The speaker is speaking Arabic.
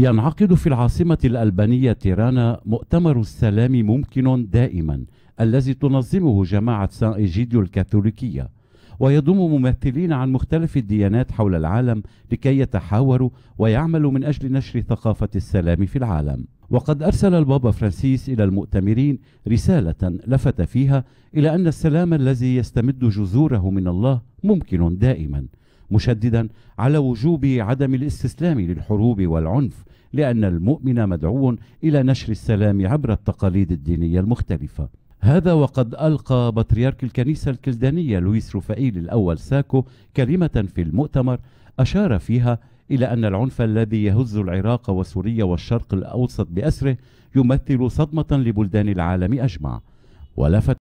ينعقد في العاصمة الألبانية تيرانا مؤتمر السلام ممكن دائما الذي تنظمه جماعة سان إيجيديو الكاثوليكية ويضم ممثلين عن مختلف الديانات حول العالم لكي يتحاوروا ويعملوا من أجل نشر ثقافة السلام في العالم وقد أرسل البابا فرانسيس إلى المؤتمرين رسالة لفت فيها إلى أن السلام الذي يستمد جذوره من الله ممكن دائما مشددا على وجوب عدم الاستسلام للحروب والعنف لأن المؤمن مدعو إلى نشر السلام عبر التقاليد الدينية المختلفة هذا وقد ألقى بطريرك الكنيسة الكلدانية لويس رفائيل الأول ساكو كلمة في المؤتمر أشار فيها إلى أن العنف الذي يهز العراق وسوريا والشرق الأوسط بأسره يمثل صدمة لبلدان العالم أجمع ولفت